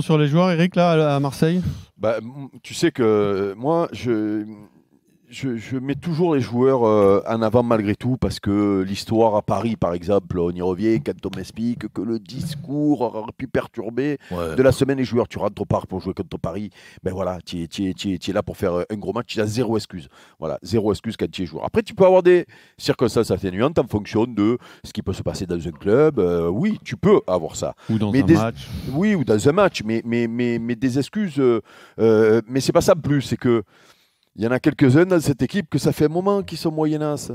sur les joueurs, Eric, là, à Marseille bah, Tu sais que euh, moi, je, je, mets toujours les joueurs euh, en avant malgré tout parce que l'histoire à Paris, par exemple, on y revient quand on m'explique que le discours aurait pu perturber de la semaine les joueurs. Tu rentres au parc pour jouer contre Paris, ben voilà, tu es, là pour faire un gros match, tu as zéro excuse. Voilà, zéro excuse quand tu es joueur. Après, tu peux avoir des circonstances atténuantes en fonction de ce qui peut se passer dans un club. Euh, oui, tu peux avoir ça. Ou dans un match. Oui, ou dans un match, mais, mais, mais, mais des excuses. Euh, mais c'est pas ça le plus, c'est que. Il y en a quelques-uns dans cette équipe que ça fait un moment qu'ils sont moyennas.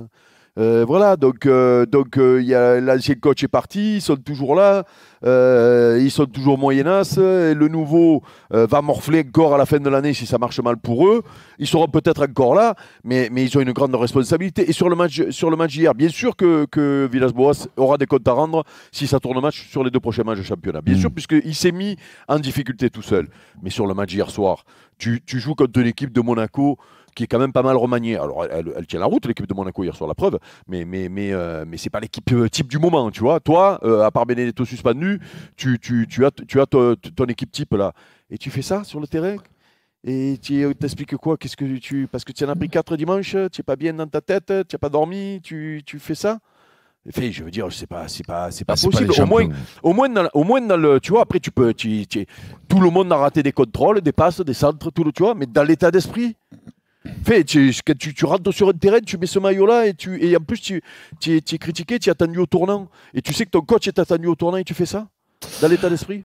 Euh, voilà, donc euh, donc euh, y a, l'ancien coach est parti, ils sont toujours là, ils sont toujours moyennas. Le nouveau va morfler encore à la fin de l'année si ça marche mal pour eux. Ils seront peut-être encore là, mais, mais ils ont une grande responsabilité. Et sur le match sur le match hier, bien sûr que, que Villas-Boas aura des comptes à rendre si ça tourne match sur les deux prochains matchs de championnat. Bien mm. sûr, puisqu'il s'est mis en difficulté tout seul. Mais sur le match hier soir, tu, tu joues contre l'équipe de Monaco qui est quand même pas mal remaniée. Alors, elle, tient la route, l'équipe de Monaco hier sur la preuve, mais, mais, mais, euh, mais c'est pas l'équipe euh, type du moment, tu vois. Toi, euh, à part Benedetto suspendu, tu, tu, tu as, tu as ton, équipe type là. Et tu fais ça sur le terrain et tu t'expliques quoi Qu'est-ce que tu parce que tu en as pris quatre dimanches, tu n'es pas bien dans ta tête, tu n'as pas dormi, tu, tu fais ça fait, je veux dire, sais pas, c'est pas, c'est pas ah, possible. au moins, au moins, au moins dans le, tu vois, après tu peux, tu, tout le monde a raté des contrôles, des passes, des centres, tout le, tu vois, mais dans l'état d'esprit, fait, tu, tu, rentres sur un terrain, tu mets ce maillot-là et, tu, et en plus, tu, tu, tu es critiqué, tu es attendu au tournant. Et tu sais que ton coach est attendu au tournant et tu fais ça Dans l'état d'esprit